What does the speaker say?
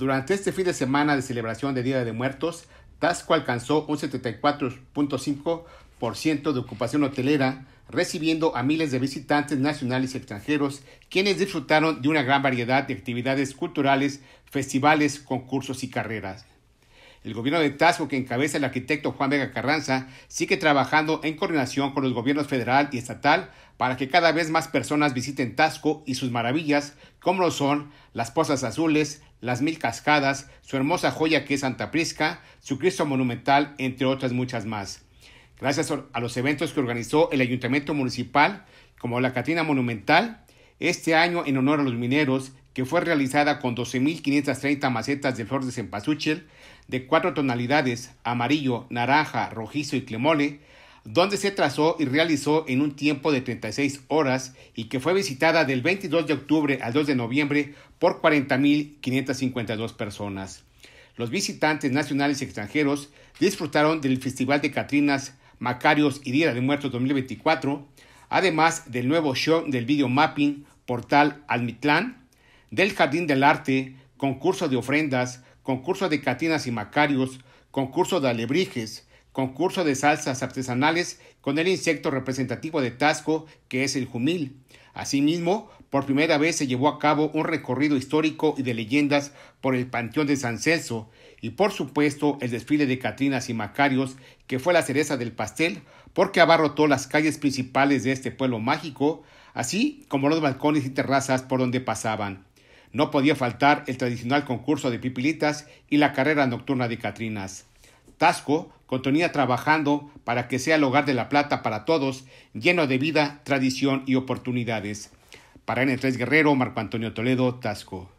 Durante este fin de semana de celebración de Día de Muertos, Tasco alcanzó un 74.5% de ocupación hotelera, recibiendo a miles de visitantes nacionales y extranjeros, quienes disfrutaron de una gran variedad de actividades culturales, festivales, concursos y carreras. El gobierno de Tasco, que encabeza el arquitecto Juan Vega Carranza, sigue trabajando en coordinación con los gobiernos federal y estatal para que cada vez más personas visiten Tasco y sus maravillas, como lo son las Pozas Azules, las Mil Cascadas, su hermosa joya que es Santa Prisca, su Cristo Monumental, entre otras muchas más. Gracias a los eventos que organizó el Ayuntamiento Municipal, como la Catrina Monumental, este año en honor a los mineros que fue realizada con 12.530 macetas de flores de cempasúchil de cuatro tonalidades, amarillo, naranja, rojizo y clemole, donde se trazó y realizó en un tiempo de 36 horas y que fue visitada del 22 de octubre al 2 de noviembre por 40.552 personas. Los visitantes nacionales y extranjeros disfrutaron del Festival de Catrinas, Macarios y Día de Muertos 2024, además del nuevo show del video mapping Portal Almitlán, del Jardín del Arte, concurso de ofrendas, concurso de catinas y macarios, concurso de alebrijes, concurso de salsas artesanales con el insecto representativo de Tasco, que es el jumil. Asimismo, por primera vez se llevó a cabo un recorrido histórico y de leyendas por el Panteón de San Celso y por supuesto el desfile de Catrinas y Macarios, que fue la cereza del pastel porque abarrotó las calles principales de este pueblo mágico, así como los balcones y terrazas por donde pasaban. No podía faltar el tradicional concurso de pipilitas y la carrera nocturna de Catrinas. Tasco continúa trabajando para que sea el hogar de La Plata para todos, lleno de vida, tradición y oportunidades. Para N3 Guerrero, Marco Antonio Toledo, Tasco.